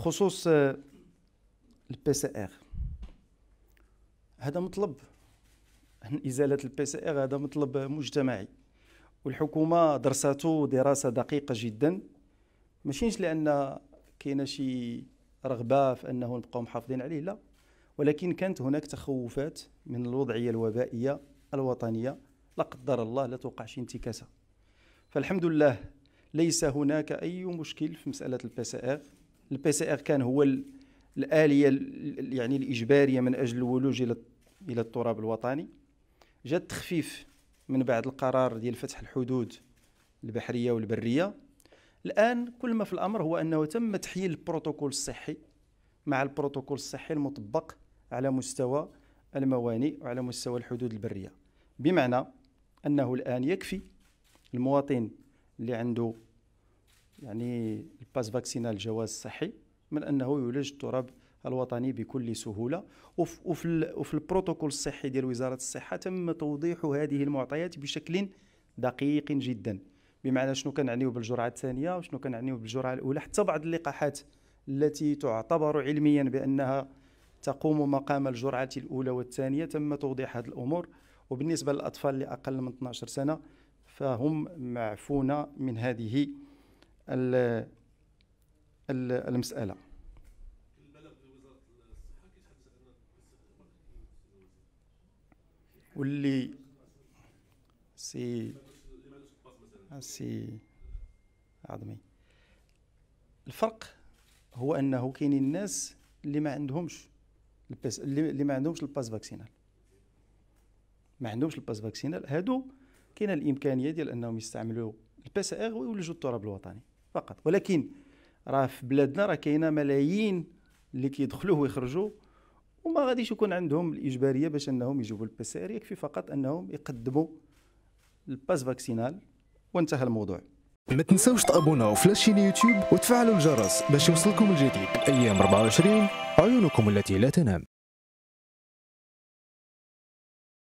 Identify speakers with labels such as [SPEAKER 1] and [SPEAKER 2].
[SPEAKER 1] بخصوص البي سي ار هذا مطلب ازاله البي سي ار هذا مطلب مجتمعي والحكومه درسته دراسه دقيقه جدا ماشيش لان كاين شي رغبه في انه نبقاو محافظين عليه لا ولكن كانت هناك تخوفات من الوضعيه الوبائيه الوطنيه لا قدر الله لا توقع شي انتكاسه فالحمد لله ليس هناك اي مشكل في مساله البي سي ار البي سي ار كان هو الاليه يعني الاجباريه من اجل الولوج الى الى التراب الوطني جاء التخفيف من بعد القرار ديال فتح الحدود البحريه والبريه الان كل ما في الامر هو انه تم تحييل البروتوكول الصحي مع البروتوكول الصحي المطبق على مستوى الموانئ وعلى مستوى الحدود البريه بمعنى انه الان يكفي المواطن اللي عنده يعني الباس فاكسينال الجواز الصحي من انه يولج التراب الوطني بكل سهوله وفي, وفي, وفي البروتوكول الصحي ديال وزاره الصحه تم توضيح هذه المعطيات بشكل دقيق جدا بمعنى شنو كنعنيو بالجرعه الثانيه وشنو كنعنيو بالجرعه الاولى حتى بعض اللقاحات التي تعتبر علميا بانها تقوم مقام الجرعه الاولى والثانيه تم توضيح هذه الامور وبالنسبه للاطفال لاقل من 12 سنه فهم معفون من هذه المسألة واللي سي سي عظمي الفرق هو انه كاينين الناس اللي ما عندهمش الباس اللي ما عندهمش الباس فاكسينال ما عندهمش الباس فاكسينال هادو كاينه الامكانيه ديال انهم يستعملوا البي سي ار ويولجوا التراب الوطني فقط ولكن راه في بلادنا راه كاينه ملايين اللي كيدخلوا ويخرجوا وما غاديش يكون عندهم الاجباريه باش انهم يجيبوا البي ار يكفي فقط انهم يقدموا الباس فاكسينال وانتهى الموضوع ما تنساوش تابوناو في لاشين يوتيوب وتفعلوا الجرس باش يوصلكم الجديد ايام 24 عيونكم التي لا تنام